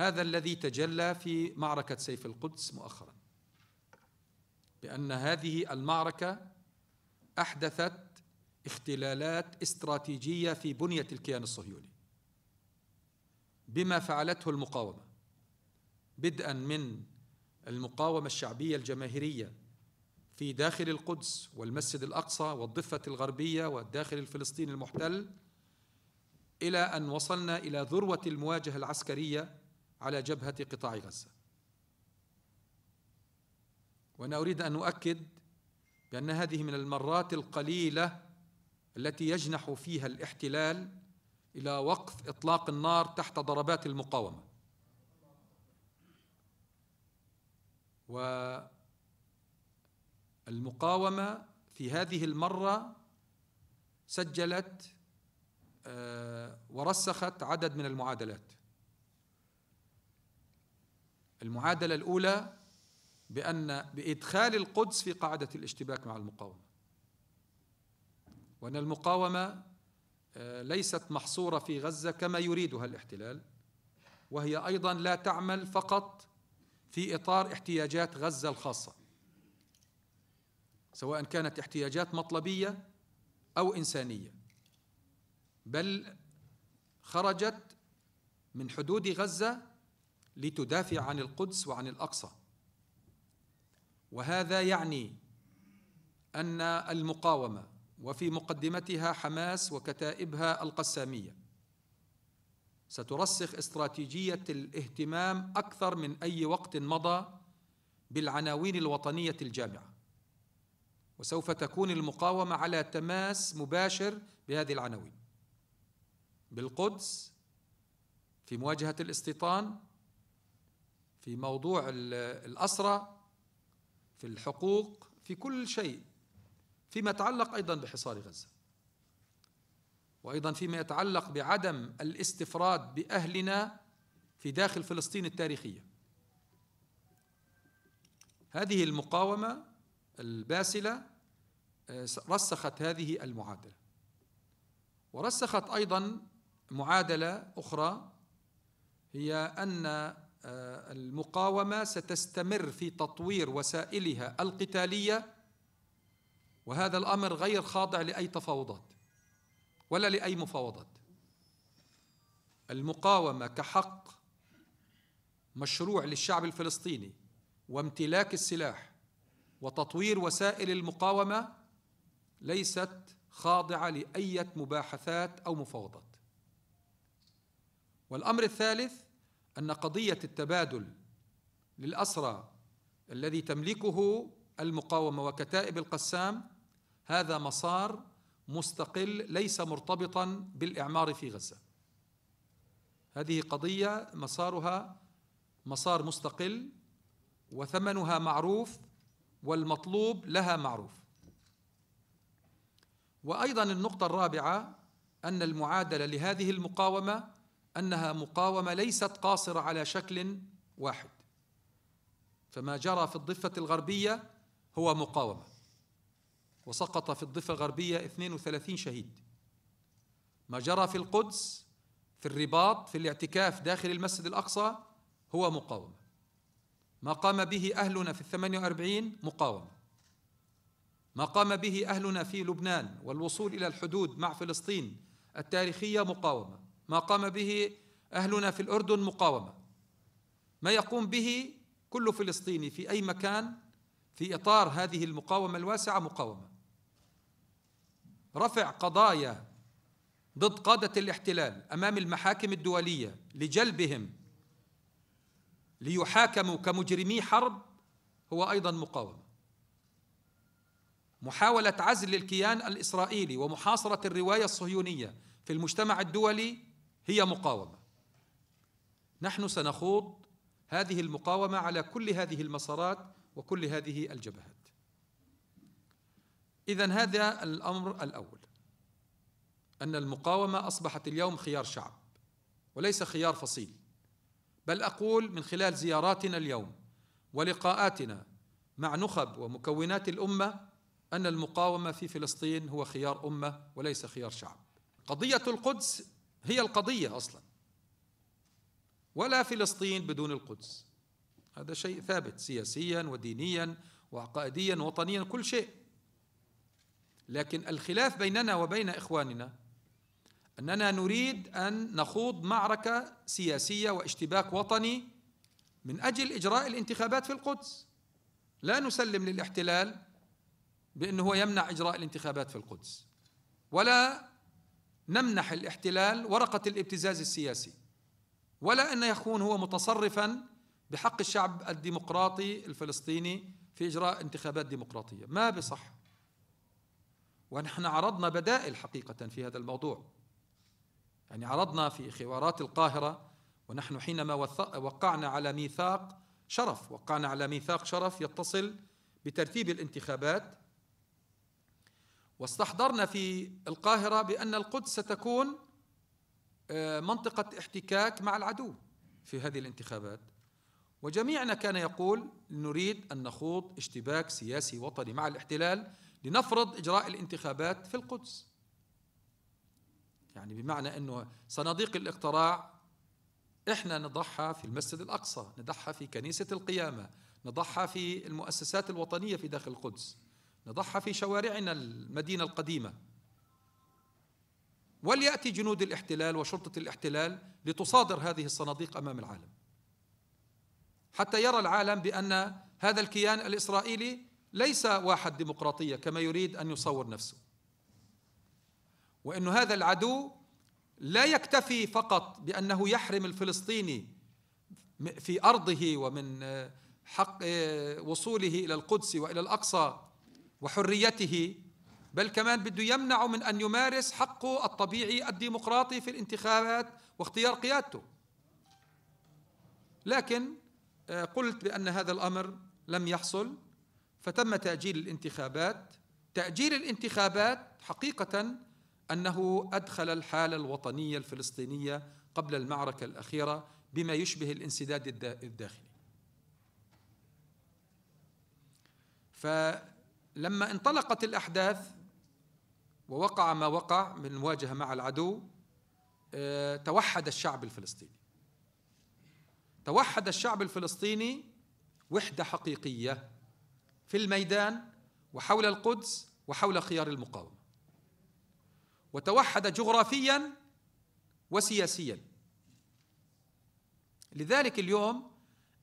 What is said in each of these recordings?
هذا الذي تجلى في معركة سيف القدس مؤخرا بأن هذه المعركة أحدثت اختلالات استراتيجية في بنية الكيان الصهيوني بما فعلته المقاومة بدءا من المقاومة الشعبية الجماهيرية في داخل القدس والمسجد الأقصى والضفة الغربية والداخل الفلسطيني المحتل إلى أن وصلنا إلى ذروة المواجهة العسكرية على جبهة قطاع غزة وأنا أريد أن أؤكد بأن هذه من المرات القليلة التي يجنح فيها الاحتلال إلى وقف إطلاق النار تحت ضربات المقاومة والمقاومة في هذه المرة سجلت آه، ورسخت عدد من المعادلات المعادلة الأولى بأن بإدخال القدس في قاعدة الاشتباك مع المقاومة وأن المقاومة آه، ليست محصورة في غزة كما يريدها الاحتلال وهي أيضا لا تعمل فقط في إطار احتياجات غزة الخاصة سواء كانت احتياجات مطلبية أو إنسانية بل خرجت من حدود غزة لتدافع عن القدس وعن الاقصى وهذا يعني ان المقاومه وفي مقدمتها حماس وكتائبها القساميه سترسخ استراتيجيه الاهتمام اكثر من اي وقت مضى بالعناوين الوطنيه الجامعه وسوف تكون المقاومه على تماس مباشر بهذه العناوين بالقدس في مواجهه الاستيطان في موضوع الأسرة في الحقوق في كل شيء فيما يتعلق أيضا بحصار غزة وأيضا فيما يتعلق بعدم الاستفراد بأهلنا في داخل فلسطين التاريخية هذه المقاومة الباسلة آه، رسخت هذه المعادلة ورسخت أيضا معادلة أخرى هي أن آه، المقاومه ستستمر في تطوير وسائلها القتاليه وهذا الامر غير خاضع لاي تفاوضات ولا لاي مفاوضات المقاومه كحق مشروع للشعب الفلسطيني وامتلاك السلاح وتطوير وسائل المقاومه ليست خاضعه لاي مباحثات او مفاوضات والامر الثالث أن قضية التبادل للأسرى الذي تملكه المقاومة وكتائب القسام هذا مسار مستقل ليس مرتبطا بالإعمار في غزة هذه قضية مسارها مسار مستقل وثمنها معروف والمطلوب لها معروف وأيضا النقطة الرابعة أن المعادلة لهذه المقاومة أنها مقاومة ليست قاصرة على شكل واحد فما جرى في الضفة الغربية هو مقاومة وسقط في الضفة الغربية 32 شهيد ما جرى في القدس في الرباط في الاعتكاف داخل المسجد الأقصى هو مقاومة ما قام به أهلنا في الثمانية وأربعين مقاومة ما قام به أهلنا في لبنان والوصول إلى الحدود مع فلسطين التاريخية مقاومة ما قام به أهلنا في الأردن مقاومة ما يقوم به كل فلسطيني في أي مكان في إطار هذه المقاومة الواسعة مقاومة رفع قضايا ضد قادة الاحتلال أمام المحاكم الدولية لجلبهم ليحاكموا كمجرمي حرب هو أيضا مقاومة محاولة عزل الكيان الإسرائيلي ومحاصرة الرواية الصهيونية في المجتمع الدولي هي مقاومة نحن سنخوض هذه المقاومة على كل هذه المسارات وكل هذه الجبهات إذا هذا الأمر الأول أن المقاومة أصبحت اليوم خيار شعب وليس خيار فصيل بل أقول من خلال زياراتنا اليوم ولقاءاتنا مع نخب ومكونات الأمة أن المقاومة في فلسطين هو خيار أمة وليس خيار شعب قضية القدس هي القضية أصلا ولا فلسطين بدون القدس هذا شيء ثابت سياسيا ودينيا وعقائديا وطنيا كل شيء لكن الخلاف بيننا وبين إخواننا أننا نريد أن نخوض معركة سياسية واشتباك وطني من أجل إجراء الانتخابات في القدس لا نسلم للاحتلال بأنه هو يمنع إجراء الانتخابات في القدس ولا نمنح الاحتلال ورقة الابتزاز السياسي ولا أن يكون هو متصرفا بحق الشعب الديمقراطي الفلسطيني في إجراء انتخابات ديمقراطية ما بصح ونحن عرضنا بدائل حقيقة في هذا الموضوع يعني عرضنا في حوارات القاهرة ونحن حينما وقعنا على ميثاق شرف وقعنا على ميثاق شرف يتصل بترتيب الانتخابات واستحضرنا في القاهرة بأن القدس ستكون آه، منطقة احتكاك مع العدو في هذه الانتخابات وجميعنا كان يقول نريد أن نخوض اشتباك سياسي وطني مع الاحتلال لنفرض إجراء الانتخابات في القدس يعني بمعنى أنه صناديق الاقتراع إحنا نضحى في المسجد الأقصى نضحى في كنيسة القيامة نضحى في المؤسسات الوطنية في داخل القدس نضحى في شوارعنا المدينة القديمة وليأتي جنود الاحتلال وشرطة الاحتلال لتصادر هذه الصناديق أمام العالم حتى يرى العالم بأن هذا الكيان الإسرائيلي ليس واحد ديمقراطية كما يريد أن يصور نفسه وأن هذا العدو لا يكتفي فقط بأنه يحرم الفلسطيني في أرضه ومن حق وصوله إلى القدس وإلى الأقصى وحريته بل كمان بده يمنعه من أن يمارس حقه الطبيعي الديمقراطي في الانتخابات واختيار قيادته لكن آه، قلت بأن هذا الأمر لم يحصل فتم تأجيل الانتخابات تأجيل الانتخابات حقيقة أنه أدخل الحالة الوطنية الفلسطينية قبل المعركة الأخيرة بما يشبه الانسداد الداخلي ف لما انطلقت الأحداث ووقع ما وقع من مواجهة مع العدو آه، توحد الشعب الفلسطيني توحد الشعب الفلسطيني وحدة حقيقية في الميدان وحول القدس وحول خيار المقاومة وتوحد جغرافيا وسياسيا لذلك اليوم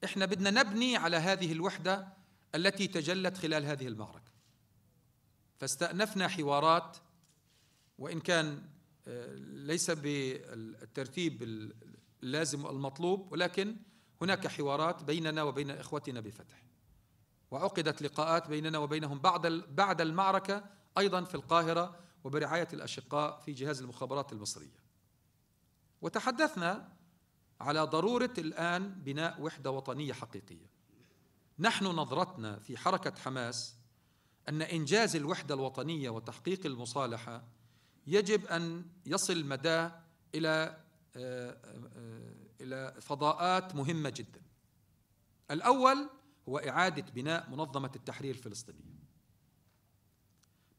احنا بدنا نبني على هذه الوحدة التي تجلت خلال هذه المعركة فاستأنفنا حوارات وإن كان آه، ليس بالترتيب اللازم والمطلوب ولكن هناك حوارات بيننا وبين إخوتنا بفتح وعقدت لقاءات بيننا وبينهم بعد بعد المعركة أيضا في القاهرة وبرعاية الأشقاء في جهاز المخابرات المصرية وتحدثنا على ضرورة الآن بناء وحدة وطنية حقيقية نحن نظرتنا في حركة حماس أن إنجاز الوحدة الوطنية وتحقيق المصالحة يجب أن يصل مداه إلى آه، آه، إلى فضاءات مهمة جدا الأول هو إعادة بناء منظمة التحرير الفلسطينية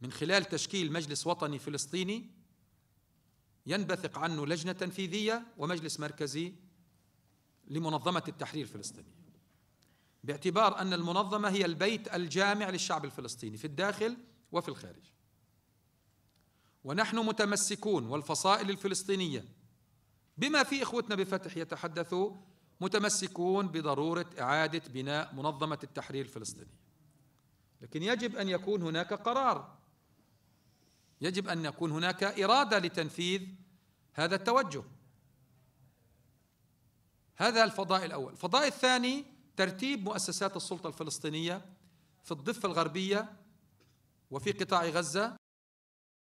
من خلال تشكيل مجلس وطني فلسطيني ينبثق عنه لجنة تنفيذية ومجلس مركزي لمنظمة التحرير الفلسطينية باعتبار أن المنظمة هي البيت الجامع للشعب الفلسطيني في الداخل وفي الخارج ونحن متمسكون والفصائل الفلسطينية بما في إخوتنا بفتح يتحدثوا متمسكون بضرورة إعادة بناء منظمة التحرير الفلسطينية لكن يجب أن يكون هناك قرار يجب أن يكون هناك إرادة لتنفيذ هذا التوجه هذا الفضاء الأول الفضاء الثاني ترتيب مؤسسات السلطة الفلسطينية في الضفة الغربية وفي قطاع غزة